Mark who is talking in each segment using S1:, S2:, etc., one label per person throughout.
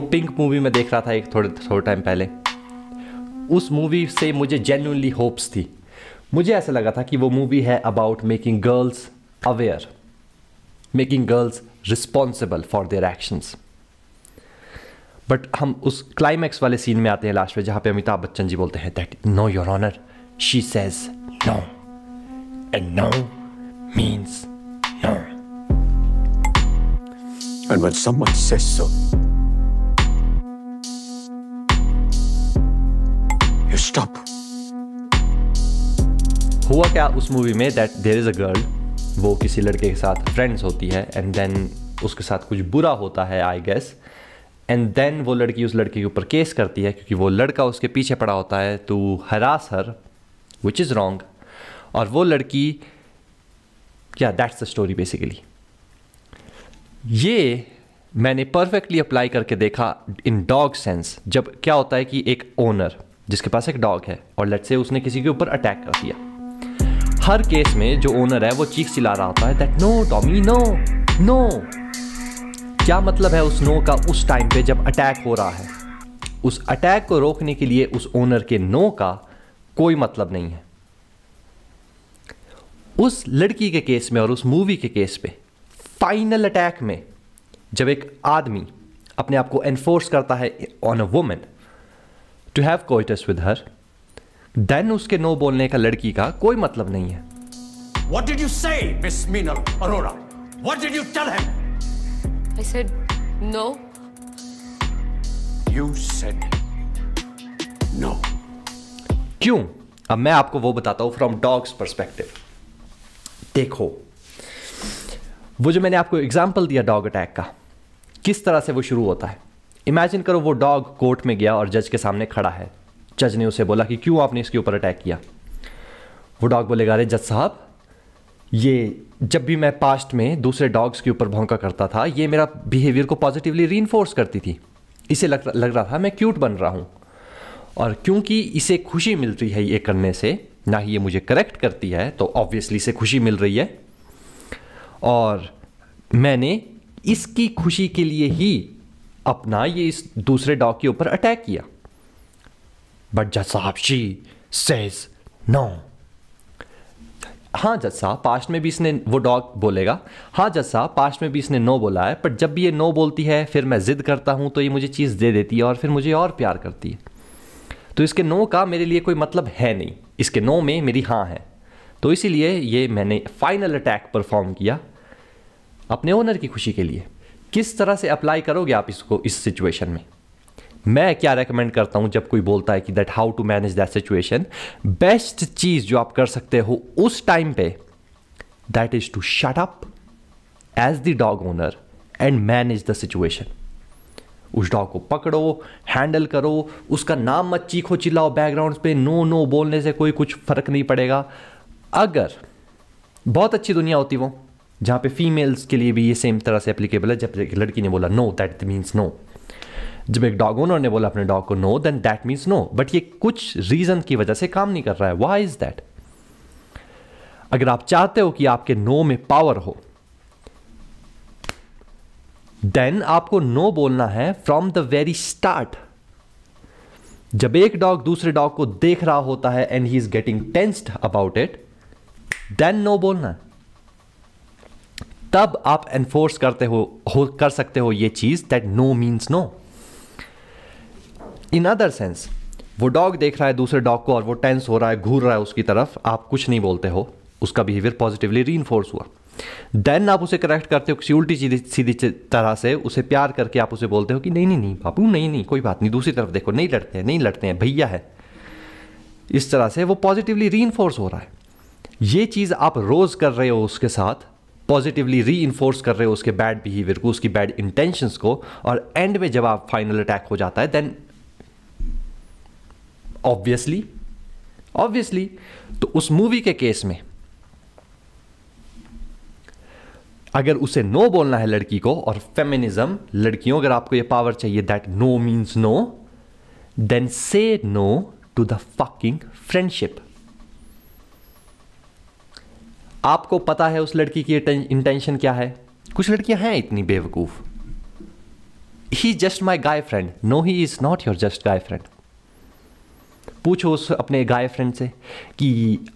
S1: Pink movie में देख रहा था एक थोड़े थोड़े टाइम पहले उस मूवी से मुझे जेन्यूनली होप्स थी मुझे ऐसा लगा था कि वो मूवी है about making girls aware making girls responsible for their actions but हम उस क्लाइमैक्स वाले सीन में आते हैं लास्ट में जहां पे अमिताभ बच्चन जी बोलते हैं that no your honour she says no and no means no and when someone says so stop हुआ क्या उस मूवी में that there is a girl वो किसी लड़के के साथ फ्रेंड्स होती है एंड देन उसके साथ कुछ बुरा होता है आई गेस एंड देन वो लड़की उस लड़के के ऊपर केस करती है क्योंकि वो लड़का उसके पीछे पड़ा होता है तो harass her which is wrong और वो लड़की क्या दैट्स द स्टोरी बेसिकली ये मैंने परफेक्टली अप्लाई करके देखा इन डॉग सेंस जब क्या होता है कि एक ओनर जिसके पास एक डॉग है और लेट से उसने किसी के ऊपर अटैक कर दिया हर केस में जो ओनर है वो चीख चिल्ला रहा होता है that no Tommy no no क्या मतलब है उस नो का उस टाइम पे जब अटैक हो रहा है उस अटैक को रोकने के लिए उस ओनर के नो का कोई मतलब नहीं है उस लड़की के केस में और उस मूवी के केस पे फाइनल अटैक में जब एक आदमी अपने आप को एनफोर्स करता है on a women to have coitus with her then उसके नो बोलने का लड़की का कोई मतलब नहीं है What did you say, Miss Meenal Arora? What did you tell him? I said no. You said no. क्यों अब मैं आपको वो बताता हूं फ्रॉम डॉग्स परस्पेक्टिव देखो वो जो मैंने आपको एग्जाम्पल दिया डॉग अटैक का किस तरह से वो शुरू होता है इमेजिन करो वो डॉग कोर्ट में गया और जज के सामने खड़ा है जज ने उसे बोला कि क्यों आपने इसके ऊपर अटैक किया वो डॉग बोलेगा अरे जज साहब ये जब भी मैं पास्ट में दूसरे डॉग्स के ऊपर भौंका करता था ये मेरा बिहेवियर को पॉजिटिवली री करती थी इसे लग लग रहा था मैं क्यूट बन रहा हूँ और क्योंकि इसे खुशी मिलती है ये करने से ना ही ये मुझे करेक्ट करती है तो ऑब्वियसली इसे खुशी मिल रही है और मैंने इसकी खुशी के लिए ही अपना ये इस दूसरे डॉग के ऊपर अटैक किया बट जज साहब शी सेज नो हाँ जज साहब पास्ट में भी इसने वो डॉग बोलेगा हाँ जज साहब पास्ट में भी इसने नो बोला है पर जब भी ये नो बोलती है फिर मैं ज़िद करता हूँ तो ये मुझे चीज़ दे देती है और फिर मुझे और प्यार करती है तो इसके नो का मेरे लिए कोई मतलब है नहीं इसके नो में मेरी हाँ है तो इसीलिए ये मैंने फाइनल अटैक परफॉर्म किया अपने ओनर की खुशी के लिए किस तरह से अप्लाई करोगे आप इसको इस सिचुएशन में मैं क्या रेकमेंड करता हूं जब कोई बोलता है कि that how to manage that situation best चीज जो आप कर सकते हो उस टाइम पे that is to shut up as the dog owner and manage the situation उस डॉग को पकड़ो हैंडल करो उसका नाम मत चीखो चिल्लाओ बैकग्राउंड पे नो नो बोलने से कोई कुछ फर्क नहीं पड़ेगा अगर बहुत अच्छी दुनिया होती वो जहाँ पे फीमेल्स के लिए भी ये सेम तरह से अप्लीकेबल है जब एक लड़की ने बोला नो दैट मीन्स नो जब एक डॉग ओनर ने बोला अपने डॉग को no then that means no but ये कुछ रीज़न की वजह से काम नहीं कर रहा है वाई इज़ दैट अगर आप चाहते हो कि आपके नो में पावर हो देन आपको नो बोलना है फ्रॉम द वेरी स्टार्ट जब एक डॉग दूसरे डॉग को देख रहा होता है and he is getting tensed about it then no बोलना है तब आप एनफोर्स करते हो, हो कर सकते हो ये चीज़ that no means no in other sense वो डॉग देख रहा है दूसरे डॉग को और वो टेंस हो रहा है घूर रहा है उसकी तरफ आप कुछ नहीं बोलते हो उसका बिहेवियर पॉजिटिवली री हुआ देन आप उसे करेक्ट करते हो किसी उल्टी सीधी सीधी तरह से उसे प्यार करके आप उसे बोलते हो कि नहीं नहीं नहीं बापू नहीं नहीं कोई बात नहीं दूसरी तरफ देखो नहीं लड़ते हैं नहीं लड़ते हैं भैया है इस तरह से वो पॉजिटिवली री हो रहा है ये चीज़ आप रोज़ कर रहे हो उसके साथ पॉजिटिवली री कर रहे हो उसके बैड बिहेवियर को उसकी बैड इंटेंशंस को और एंड में जब आप फाइनल अटैक हो जाता है देन ऑब्वियसली ऑब्वियसली तो उस मूवी के केस में अगर उसे नो बोलना है लड़की को और फेमिनिज्म लड़कियों अगर आपको ये पावर चाहिए that no means no then say no to the fucking friendship आपको पता है उस लड़की की इंटेंशन क्या है कुछ लड़कियां हैं इतनी बेवकूफ he just my guy friend no he is not your just guy friend पूछो उस अपने गाय फ्रेंड से कि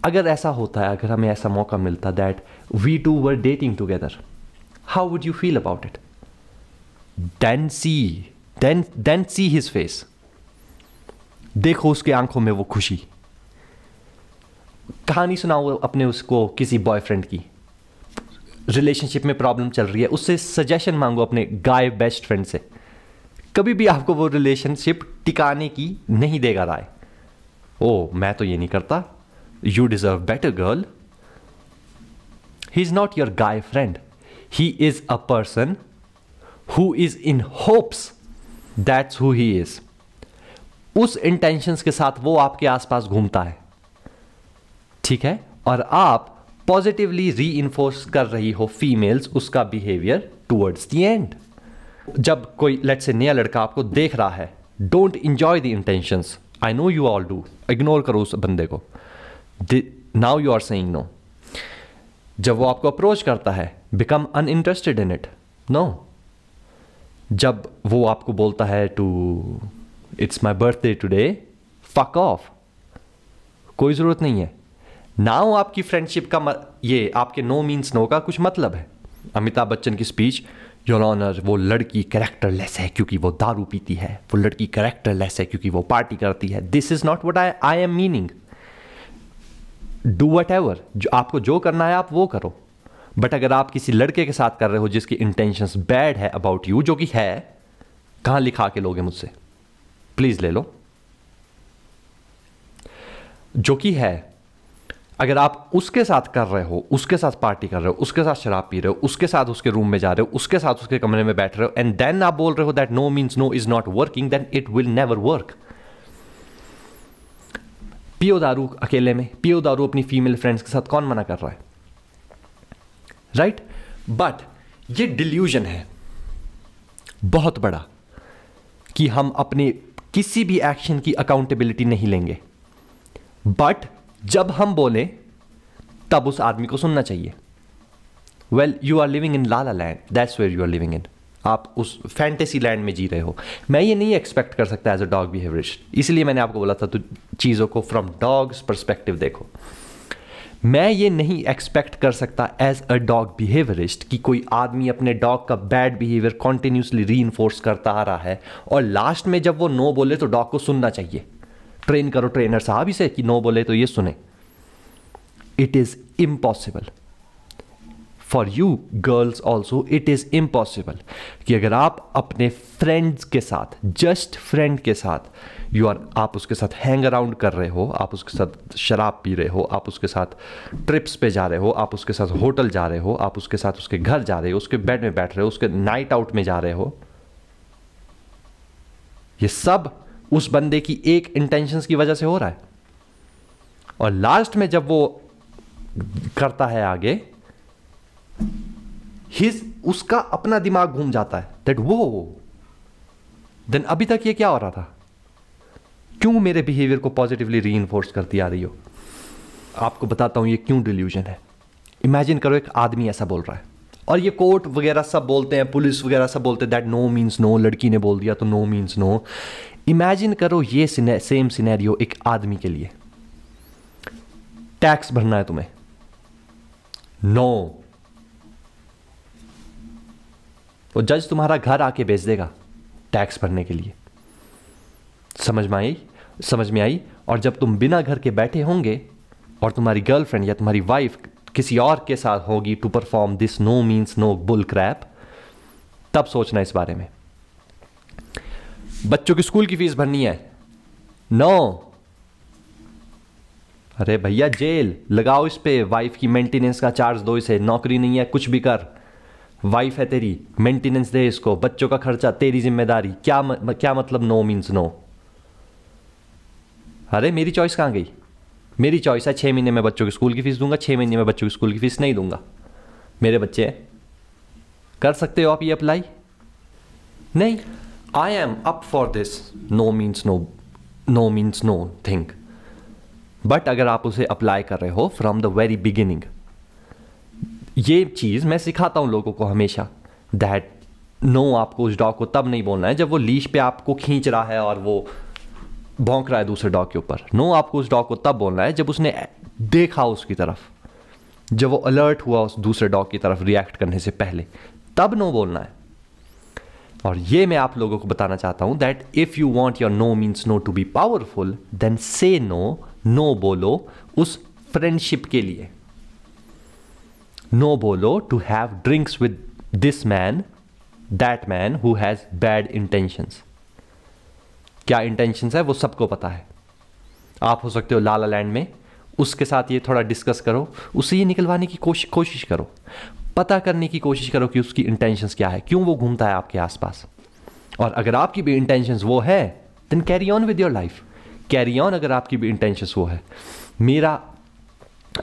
S1: अगर ऐसा होता है अगर हमें ऐसा मौका मिलता that we two were dating together how would you feel about it then see then then see his face देखो उसके आंखों में वो खुशी कहानी सुनाओ अपने उसको किसी बॉयफ्रेंड की रिलेशनशिप में प्रॉब्लम चल रही है उससे सजेशन मांगो अपने गाय बेस्ट फ्रेंड से कभी भी आपको वो रिलेशनशिप टिकाने की नहीं देगा राय ओ मैं तो ये नहीं करता you deserve better girl he is not your guy friend he is a person who is in hopes that's who he is उस इंटेंशंस के साथ वो आपके आसपास घूमता है ठीक है और आप पॉजिटिवली री कर रही हो फीमेल्स उसका बिहेवियर टूवर्ड्स दी एंड जब कोई लेट से नया लड़का आपको देख रहा है don't enjoy the intentions I know you all do ignore करो उस बंदे को now you are saying no जब वो आपको अप्रोच करता है become uninterested in it no जब वो आपको बोलता है to it's my birthday today fuck off कोई ज़रूरत नहीं है नाउ आपकी फ्रेंडशिप का मत, ये आपके नो मीन्स नो का कुछ मतलब है अमिताभ बच्चन की स्पीच योर ऑनर वो लड़की करेक्टर लेस है क्योंकि वो दारू पीती है वो लड़की करेक्टर लेस है क्योंकि वो पार्टी करती है this is not what I I am meaning do whatever जो आपको जो करना है आप वो करो बट अगर आप किसी लड़के के साथ कर रहे हो जिसकी इंटेंशन बैड है अबाउट यू जो कि है कहां लिखा के लोगे मुझसे प्लीज़ ले लो जो कि है अगर आप उसके साथ कर रहे हो उसके साथ पार्टी कर रहे हो उसके साथ शराब पी रहे हो उसके साथ उसके रूम में जा रहे हो उसके साथ उसके कमरे में बैठ रहे हो एंड देन आप बोल रहे हो that no means no is not working then it will never work पियो दारू अकेले में पियो दारू अपनी फीमेल फ्रेंड्स के साथ कौन मना कर रहा है राइट right? बट ये डिल्यूजन है बहुत बड़ा कि हम अपने किसी भी एक्शन की अकाउंटेबिलिटी नहीं लेंगे बट जब हम बोले तब उस आदमी को सुनना चाहिए well you are living in lala land that's where you are living in आप उस फैंटेसी लैंड में जी रहे हो मैं ये नहीं एक्सपेक्ट कर सकता एज अ डॉग बिहेवियरिस्ट इसलिए मैंने आपको बोला था तो चीज़ों को फ्रॉम डॉग्स परस्पेक्टिव देखो मैं ये नहीं एक्सपेक्ट कर सकता एज अ डॉग बिहेवियरिस्ट कि कोई आदमी अपने डॉग का बैड बिहेवियर कॉन्टिन्यूसली री करता आ रहा है और लास्ट में जब वो नो बोले तो डॉग को सुनना चाहिए ट्रेन करो ट्रेनर साहब इसे कि नो बोले तो ये सुने it is impossible for you girls also it is impossible कि अगर आप अपने फ्रेंड्स के साथ जस्ट फ्रेंड के साथ यू आर आप उसके साथ हैंग अराउंड कर रहे हो आप उसके साथ शराब पी रहे हो आप उसके साथ ट्रिप्स पे जा रहे हो आप उसके साथ होटल जा रहे हो आप उसके साथ उसके घर जा रहे हो उसके बेड में बैठ रहे हो उसके नाइट आउट में जा रहे हो ये सब उस बंदे की एक इंटेंशंस की वजह से हो रहा है और लास्ट में जब वो करता है आगे हिज उसका अपना दिमाग घूम जाता है दैट वो देन अभी तक ये क्या हो रहा था क्यों मेरे बिहेवियर को पॉजिटिवली री करती आ रही हो आपको बताता हूं ये क्यों डिल्यूजन है इमेजिन करो एक आदमी ऐसा बोल रहा है और ये कोर्ट वगैरह सब बोलते हैं पुलिस वगैरह सब बोलते हैं दैट नो मीन्स नो लड़की ने बोल दिया तो नो मीन्स नो इमेजिन करो ये सेम सिनेरियो एक आदमी के लिए टैक्स भरना है तुम्हें नो वो जज तुम्हारा घर आके बेच देगा टैक्स भरने के लिए समझ में आई समझ में आई और जब तुम बिना घर के बैठे होंगे और तुम्हारी गर्लफ्रेंड या तुम्हारी वाइफ किसी और के साथ होगी to perform this no means no bull crap तब सोचना इस बारे में बच्चों की स्कूल की फीस भरनी है नो अरे भैया जेल लगाओ इस पे वाइफ की मेंटेनेंस का चार्ज दो इसे नौकरी नहीं है कुछ भी कर वाइफ है तेरी मेंटेनेंस दे इसको बच्चों का खर्चा तेरी जिम्मेदारी क्या म, क्या मतलब नो मीन्स नो अरे मेरी चॉइस कहाँ गई मेरी चॉइस है छः महीने में बच्चों की स्कूल की फ़ीस दूंगा छः महीने में बच्चों की स्कूल की फ़ीस नहीं दूंगा मेरे बच्चे हैं कर सकते हो आप ये अप्लाई नहीं I am up for this no means no no means no thing. But अगर आप उसे अप्लाई कर रहे हो फ्रॉम द वेरी बिगिनिंग ये चीज़ मैं सिखाता हूँ लोगों को हमेशा दैट नो no, आपको उस डॉग को तब नहीं बोलना है जब वो लीश पे आपको खींच रहा है और वो भौंक रहा है दूसरे डॉग के ऊपर नो no, आपको उस डॉग को तब बोलना है जब उसने देखा उसकी तरफ जब वो अलर्ट हुआ उस दूसरे डॉग की तरफ रिएक्ट करने से पहले तब नो बोलना है और ये मैं आप लोगों को बताना चाहता हूं that if you want your no means no to be powerful then say no no बोलो उस फ्रेंडशिप के लिए नो बोलो to have drinks with this man that man who has bad intentions क्या इंटेंशंस है वो सबको पता है आप हो सकते हो लाला लैंड में उसके साथ ये थोड़ा डिस्कस करो उससे ये निकलवाने की कोशिश कोशिश करो पता करने की कोशिश करो कि उसकी इंटेंशंस क्या है क्यों वो घूमता है आपके आसपास और अगर आपकी भी इंटेंशंस वो है then carry on with your life carry on अगर आपकी भी इंटेंशंस वो है मेरा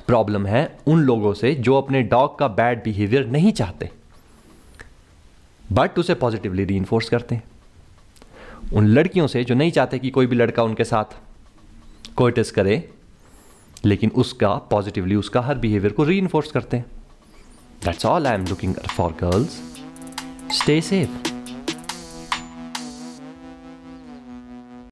S1: प्रॉब्लम है उन लोगों से जो अपने डॉग का बैड बिहेवियर नहीं चाहते बट उसे पॉजिटिवली री करते हैं उन लड़कियों से जो नहीं चाहते कि कोई भी लड़का उनके साथ कोइटस करे लेकिन उसका पॉजिटिवली उसका हर बिहेवियर को री करते हैं That's all I am looking for girls. Stay safe.